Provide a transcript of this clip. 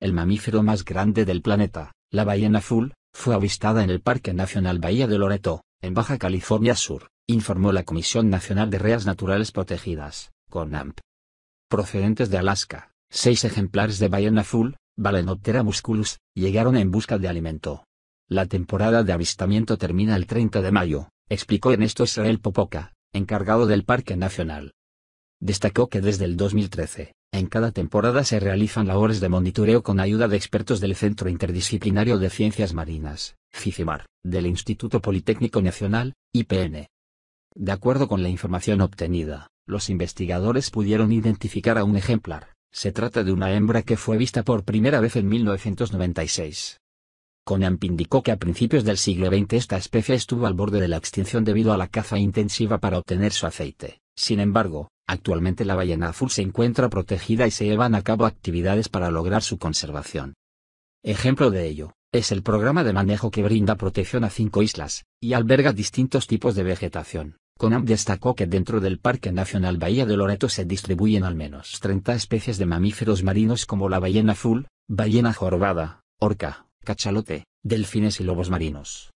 el mamífero más grande del planeta, la ballena azul, fue avistada en el Parque Nacional Bahía de Loreto, en Baja California Sur, informó la Comisión Nacional de Reas Naturales Protegidas, CONAMP. Procedentes de Alaska, seis ejemplares de ballena azul, Balenoptera musculus, llegaron en busca de alimento. La temporada de avistamiento termina el 30 de mayo, explicó Ernesto Israel Popoca, encargado del Parque Nacional. Destacó que desde el 2013, en cada temporada se realizan labores de monitoreo con ayuda de expertos del Centro Interdisciplinario de Ciencias Marinas, CICIMAR, del Instituto Politécnico Nacional, IPN. De acuerdo con la información obtenida, los investigadores pudieron identificar a un ejemplar. Se trata de una hembra que fue vista por primera vez en 1996. Conamp indicó que a principios del siglo XX esta especie estuvo al borde de la extinción debido a la caza intensiva para obtener su aceite. Sin embargo, Actualmente la ballena azul se encuentra protegida y se llevan a cabo actividades para lograr su conservación. Ejemplo de ello, es el programa de manejo que brinda protección a cinco islas, y alberga distintos tipos de vegetación. Conam destacó que dentro del Parque Nacional Bahía de Loreto se distribuyen al menos 30 especies de mamíferos marinos como la ballena azul, ballena jorobada, orca, cachalote, delfines y lobos marinos.